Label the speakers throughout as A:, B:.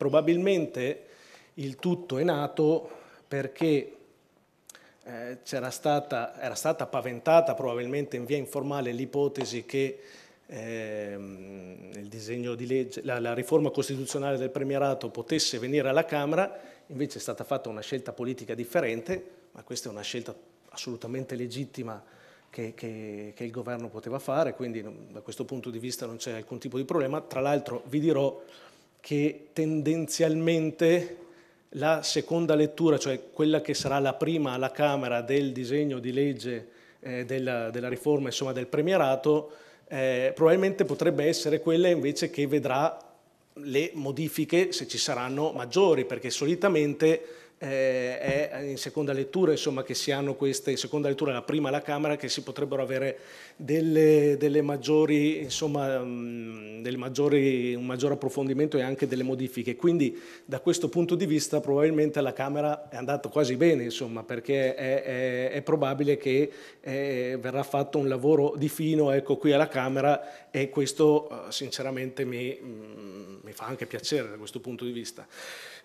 A: Probabilmente il tutto è nato perché eh, stata, era stata paventata probabilmente in via informale l'ipotesi che eh, legge, la, la, riforma costituzionale del premierato potesse venire alla Camera, invece è stata fatta una scelta politica differente, ma questa è una scelta assolutamente legittima che, che, che il governo poteva fare, quindi mm, da questo punto di vista non c'è alcun tipo di problema. Tra l'altro vi dirò che tendenzialmente la seconda lettura, cioè quella che sarà la prima alla Camera del disegno di legge eh, della, della, riforma insomma, del premierato, eh, probabilmente potrebbe essere quella invece che vedrà le modifiche, se ci saranno, maggiori, perché solitamente eh, è eh, in seconda lettura, insomma, che si hanno queste, in seconda lettura la prima alla Camera, che si potrebbero avere delle, delle maggiori, insomma, mh, delle maggiori, un maggior approfondimento e anche delle modifiche. Quindi da questo punto di vista probabilmente la Camera è andata quasi bene, insomma, perché è, è, è probabile che eh, verrà fatto un lavoro di fino ecco, qui alla Camera e questo eh, sinceramente mi, mh, mi fa anche piacere da questo punto di vista.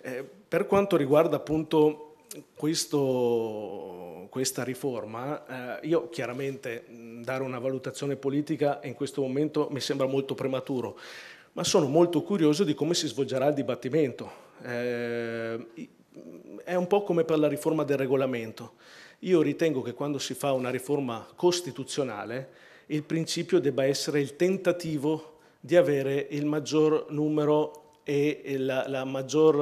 A: Eh, per quanto riguarda appunto questo, questa riforma, eh, io chiaramente dare una valutazione politica in questo momento mi sembra molto prematuro, ma sono molto curioso di come si svolgerà il dibattimento. Eh, è un po' come per la riforma del regolamento. Io ritengo che quando si fa una riforma costituzionale il principio debba essere il tentativo di avere il maggior numero e la, la, maggior, eh,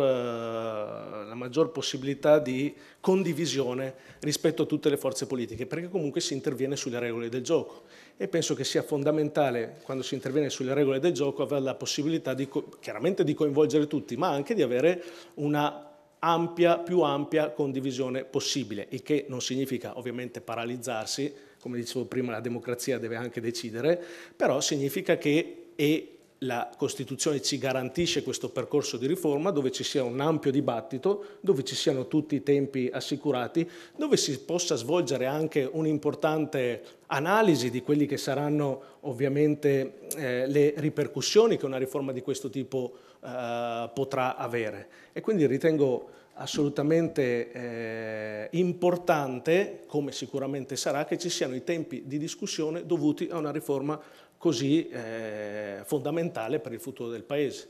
A: la, maggior, possibilità di condivisione rispetto a tutte le forze politiche, perché comunque si interviene sulle regole del gioco e penso che sia fondamentale quando si interviene sulle regole del gioco avere la possibilità di, chiaramente di coinvolgere tutti, ma anche di avere una ampia, più ampia condivisione possibile, il che non significa ovviamente paralizzarsi, come dicevo prima la democrazia deve anche decidere, però significa che è la Costituzione ci garantisce questo percorso di riforma dove ci sia un ampio dibattito, dove ci siano tutti i tempi assicurati, dove si possa svolgere anche un importante analisi di quelli che saranno ovviamente eh, le ripercussioni che una riforma di questo tipo eh, potrà avere. E quindi ritengo assolutamente eh, importante, come sicuramente sarà, che ci siano i tempi di discussione dovuti a una riforma così eh, fondamentale per il futuro del Paese.